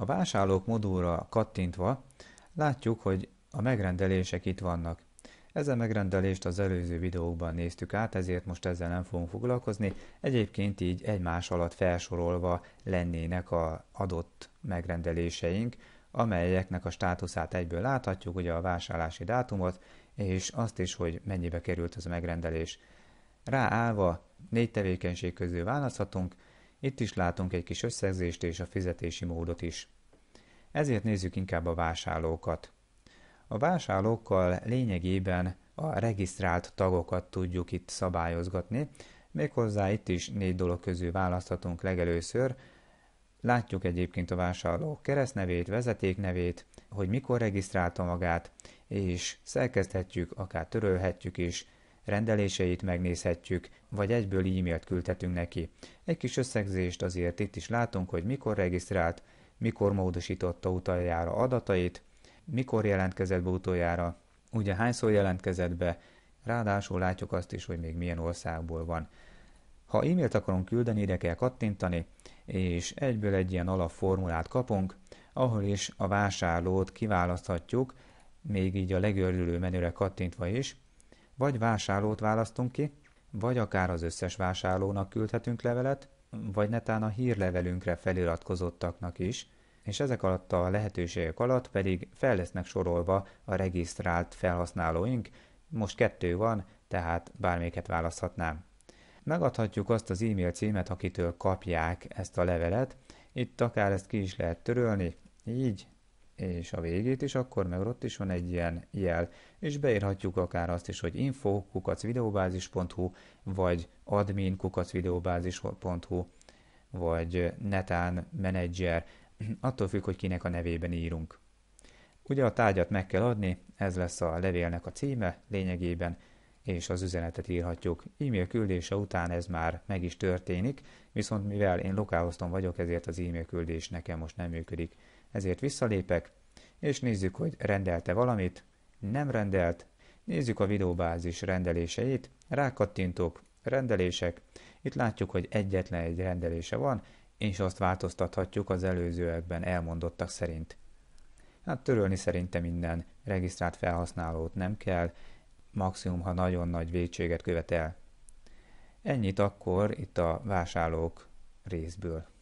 A vásárlók modulra kattintva látjuk, hogy a megrendelések itt vannak. Ezen megrendelést az előző videókban néztük át, ezért most ezzel nem fogunk foglalkozni. Egyébként így egymás alatt felsorolva lennének a adott megrendeléseink, amelyeknek a státuszát egyből láthatjuk, ugye a vásárlási dátumot, és azt is, hogy mennyibe került az a megrendelés. Ráállva négy tevékenység közül választhatunk, itt is látunk egy kis összegzést és a fizetési módot is. Ezért nézzük inkább a vásárlókat. A vásárlókkal lényegében a regisztrált tagokat tudjuk itt szabályozgatni, méghozzá itt is négy dolog közül választhatunk legelőször. Látjuk egyébként a vásárló keresztnevét, vezetéknevét, hogy mikor regisztrálta magát, és szerkeszthetjük, akár törölhetjük is, Rendeléseit megnézhetjük, vagy egyből e-mailt küldhetünk neki. Egy kis összegzést azért itt is látunk, hogy mikor regisztrált, mikor módosította utaljára adatait, mikor jelentkezett be utoljára, ugye hányszor jelentkezett be, ráadásul látjuk azt is, hogy még milyen országból van. Ha e-mailt akarunk küldeni, ide kell kattintani, és egyből egy ilyen alapformulát kapunk, ahol is a vásárlót kiválaszthatjuk, még így a legörülő menüre kattintva is, vagy vásárlót választunk ki, vagy akár az összes vásárlónak küldhetünk levelet, vagy netán a hírlevelünkre feliratkozottaknak is, és ezek alatt a lehetőségek alatt pedig fel lesznek sorolva a regisztrált felhasználóink, most kettő van, tehát bármelyiket választhatnám. Megadhatjuk azt az e-mail címet, akitől kapják ezt a levelet, itt akár ezt ki is lehet törölni, így és a végét is, akkor meg ott is van egy ilyen jel, és beírhatjuk akár azt is, hogy info kukacvideobázis.hu, vagy admin kukacvideobázis.hu, vagy netán menedzser, attól függ, hogy kinek a nevében írunk. Ugye a tárgyat meg kell adni, ez lesz a levélnek a címe lényegében, és az üzenetet írhatjuk. E-mail küldése után ez már meg is történik, viszont mivel én lokálhozton vagyok, ezért az e-mail küldés nekem most nem működik. Ezért visszalépek, és nézzük, hogy rendelte valamit, nem rendelt, nézzük a videóbázis rendeléseit, rákattintok, rendelések, itt látjuk, hogy egyetlen egy rendelése van, és azt változtathatjuk az előzőekben elmondottak szerint. Hát törölni szerintem minden regisztrált felhasználót nem kell, maximum ha nagyon nagy vétséget követel. Ennyit akkor itt a vásárlók részből.